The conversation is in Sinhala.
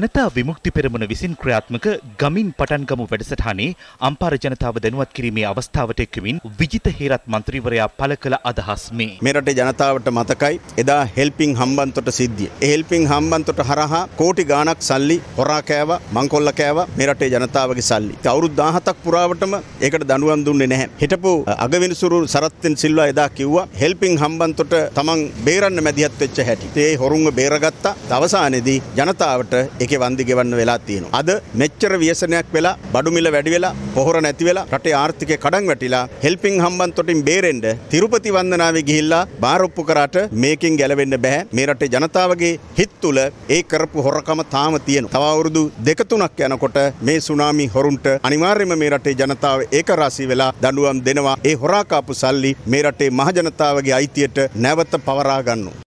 ජනතා විමුක්ති පෙරමුණ විසින් ක්‍රියාත්මක ගමින් පටන්ගමු වැඩසටහනේ අම්පාර ජනතාව දැනුවත් කිරීමේ අවස්ථාවට එක්වමින් විජිත හේරත් මන්ත්‍රීවරයා පළ කළ අදහස් මේ. මේ රටේ ජනතාවට මතකයි එදා හෙල්පින් හම්බන්තොට සිද්ධිය. ඒ හෙල්පින් හම්බන්තොට හරහා කෝටි ගාණක් සල්ලි හොරා කෑවා, මංකොල්ල කෑවා මේ රටේ ජනතාවගේ සල්ලි. ඒ අවුරුදු 17ක් පුරාවටම ඒකට දඬුවම් දුන්නේ නැහැ. හිටපු අගවිනිසුරු සරත්ෙන් සිල්වා එදා කිව්වා හෙල්පින් හම්බන්තොට තමන් බේරන්න මැදිහත් වෙච්ච හැටි. ඒ හොරුන්ව බේරගත්තා. අවසානයේදී ජනතාවට එකේ වන්දි ගෙවන්න වෙලා තියෙනවා. අද මෙච්චර ව්‍යසනයක් වෙලා බඩු මිල වැඩි වෙලා පොහොර නැති වෙලා රටේ ආර්ථිකය කඩන් වැටිලා හෙල්පින් හම්බන් තොටින් බේරෙන්න තිරුපති වන්දනාවේ ගිහිල්ලා බාරොප්පු කරාට මේකෙන් ගැලවෙන්න බෑ. මේ රටේ ජනතාවගේ හිත් තුළ ඒ කරපු හොරකම තාම තියෙනවා. තව අවුරුදු දෙක තුනක් යනකොට මේ සුනාමි හොරුන්ට අනිවාර්යයෙන්ම මේ රටේ ජනතාව ඒකරාශී වෙලා දඬුවම් දෙනවා. ඒ හොරාකාපු සල්ලි මේ රටේ මහජනතාවගේ අයිතියට නැවත පවරා ගන්නවා.